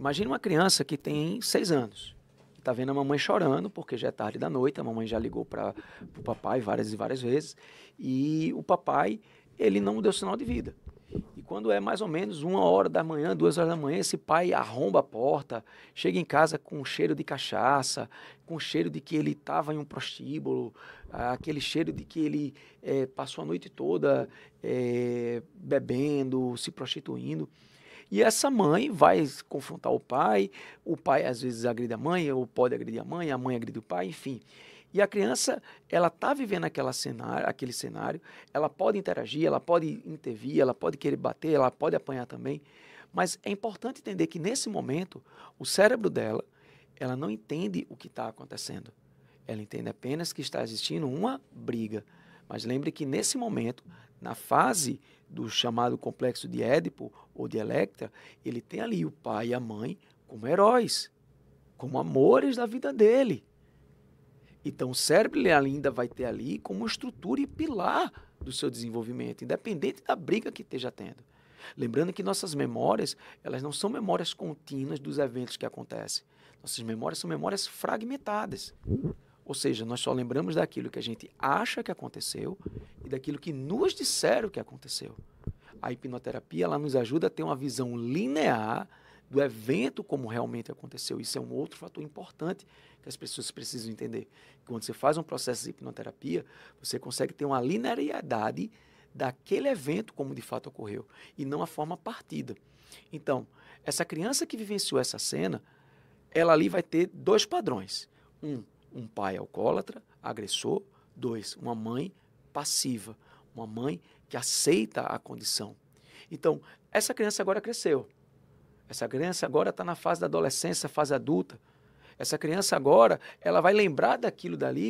Imagina uma criança que tem seis anos, está vendo a mamãe chorando, porque já é tarde da noite, a mamãe já ligou para o papai várias e várias vezes, e o papai, ele não deu sinal de vida. Quando é mais ou menos uma hora da manhã, duas horas da manhã, esse pai arromba a porta, chega em casa com um cheiro de cachaça, com um cheiro de que ele estava em um prostíbulo, aquele cheiro de que ele é, passou a noite toda é, bebendo, se prostituindo. E essa mãe vai confrontar o pai, o pai às vezes agride a mãe, ou pode agredir a mãe, a mãe agride o pai, enfim. E a criança, ela está vivendo aquela cenário, aquele cenário, ela pode interagir, ela pode intervir, ela pode querer bater, ela pode apanhar também, mas é importante entender que nesse momento, o cérebro dela, ela não entende o que está acontecendo. Ela entende apenas que está existindo uma briga. Mas lembre que nesse momento, na fase do chamado complexo de Édipo ou de Electra, ele tem ali o pai e a mãe como heróis, como amores da vida dele. Então, o cérebro ainda vai ter ali como estrutura e pilar do seu desenvolvimento, independente da briga que esteja tendo. Lembrando que nossas memórias, elas não são memórias contínuas dos eventos que acontecem. Nossas memórias são memórias fragmentadas. Ou seja, nós só lembramos daquilo que a gente acha que aconteceu e daquilo que nos disseram que aconteceu. A hipnoterapia ela nos ajuda a ter uma visão linear do evento como realmente aconteceu. Isso é um outro fator importante que as pessoas precisam entender. Quando você faz um processo de hipnoterapia, você consegue ter uma linearidade daquele evento como de fato ocorreu e não a forma partida. Então, essa criança que vivenciou essa cena, ela ali vai ter dois padrões. Um, um pai alcoólatra, agressor. Dois, uma mãe passiva, uma mãe que aceita a condição. Então, essa criança agora cresceu essa criança agora está na fase da adolescência, fase adulta. Essa criança agora, ela vai lembrar daquilo dali